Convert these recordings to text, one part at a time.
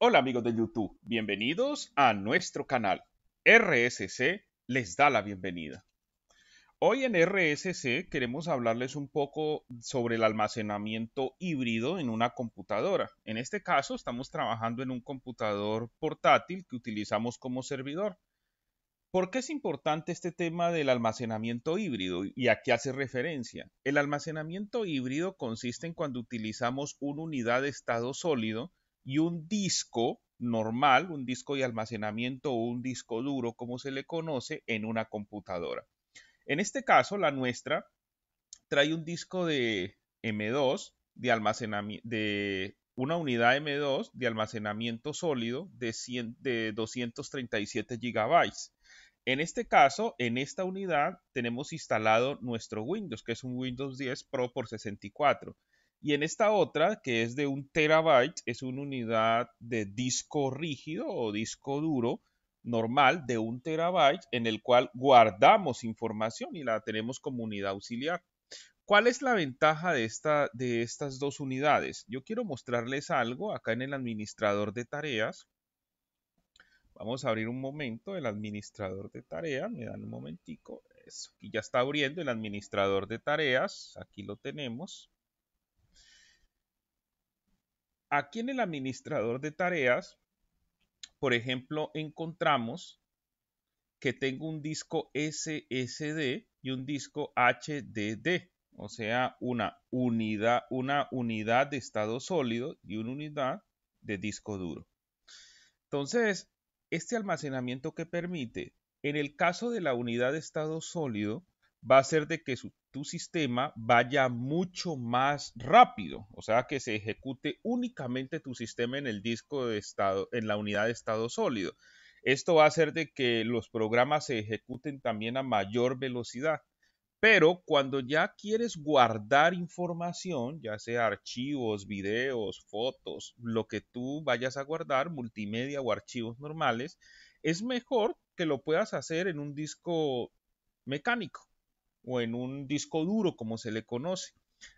Hola amigos de YouTube, bienvenidos a nuestro canal. RSC les da la bienvenida. Hoy en RSC queremos hablarles un poco sobre el almacenamiento híbrido en una computadora. En este caso estamos trabajando en un computador portátil que utilizamos como servidor. ¿Por qué es importante este tema del almacenamiento híbrido y a qué hace referencia? El almacenamiento híbrido consiste en cuando utilizamos una unidad de estado sólido y un disco normal, un disco de almacenamiento o un disco duro, como se le conoce, en una computadora. En este caso, la nuestra trae un disco de M2 de almacenamiento de una unidad M2 de almacenamiento sólido de, de 237 GB. En este caso, en esta unidad tenemos instalado nuestro Windows, que es un Windows 10 Pro por 64. Y en esta otra, que es de un terabyte, es una unidad de disco rígido o disco duro normal de un terabyte en el cual guardamos información y la tenemos como unidad auxiliar. ¿Cuál es la ventaja de, esta, de estas dos unidades? Yo quiero mostrarles algo acá en el administrador de tareas. Vamos a abrir un momento el administrador de tareas. Me dan un momentico. Aquí ya está abriendo el administrador de tareas. Aquí lo tenemos. Aquí en el administrador de tareas, por ejemplo, encontramos que tengo un disco SSD y un disco HDD, o sea, una unidad, una unidad de estado sólido y una unidad de disco duro. Entonces, este almacenamiento que permite, en el caso de la unidad de estado sólido, va a hacer de que tu sistema vaya mucho más rápido, o sea, que se ejecute únicamente tu sistema en el disco de estado, en la unidad de estado sólido. Esto va a hacer de que los programas se ejecuten también a mayor velocidad. Pero cuando ya quieres guardar información, ya sea archivos, videos, fotos, lo que tú vayas a guardar, multimedia o archivos normales, es mejor que lo puedas hacer en un disco mecánico o en un disco duro, como se le conoce.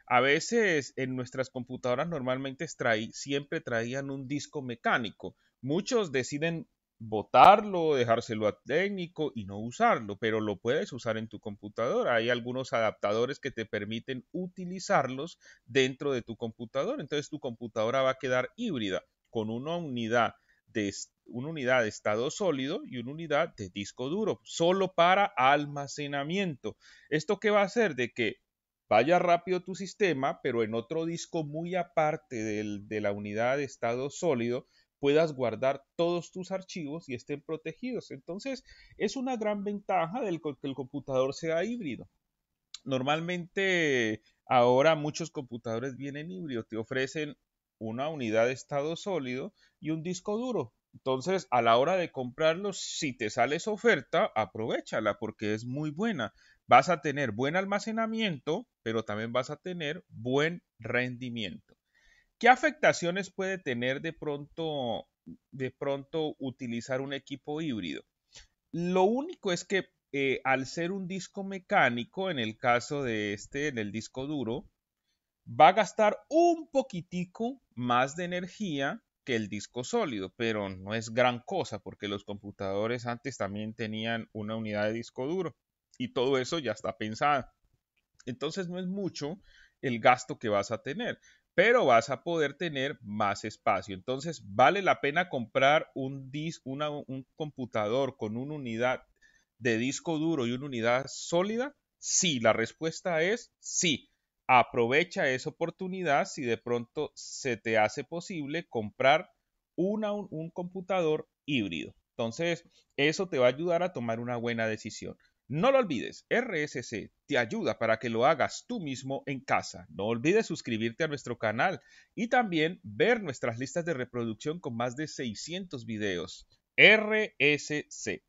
A veces en nuestras computadoras normalmente traí, siempre traían un disco mecánico. Muchos deciden botarlo, dejárselo a técnico y no usarlo, pero lo puedes usar en tu computadora. Hay algunos adaptadores que te permiten utilizarlos dentro de tu computadora. Entonces tu computadora va a quedar híbrida con una unidad de una unidad de estado sólido y una unidad de disco duro, solo para almacenamiento. ¿Esto qué va a hacer? De que vaya rápido tu sistema, pero en otro disco muy aparte del, de la unidad de estado sólido, puedas guardar todos tus archivos y estén protegidos. Entonces, es una gran ventaja del que el computador sea híbrido. Normalmente, ahora muchos computadores vienen híbridos, te ofrecen una unidad de estado sólido y un disco duro. Entonces, a la hora de comprarlo, si te sale esa oferta, aprovechala porque es muy buena. Vas a tener buen almacenamiento, pero también vas a tener buen rendimiento. ¿Qué afectaciones puede tener de pronto, de pronto utilizar un equipo híbrido? Lo único es que eh, al ser un disco mecánico, en el caso de este, en el disco duro, va a gastar un poquitico más de energía que el disco sólido, pero no es gran cosa porque los computadores antes también tenían una unidad de disco duro y todo eso ya está pensado. Entonces no es mucho el gasto que vas a tener, pero vas a poder tener más espacio. Entonces vale la pena comprar un, dis un computador con una unidad de disco duro y una unidad sólida. Sí, la respuesta es sí aprovecha esa oportunidad si de pronto se te hace posible comprar un, un computador híbrido. Entonces, eso te va a ayudar a tomar una buena decisión. No lo olvides, RSC te ayuda para que lo hagas tú mismo en casa. No olvides suscribirte a nuestro canal y también ver nuestras listas de reproducción con más de 600 videos. RSC.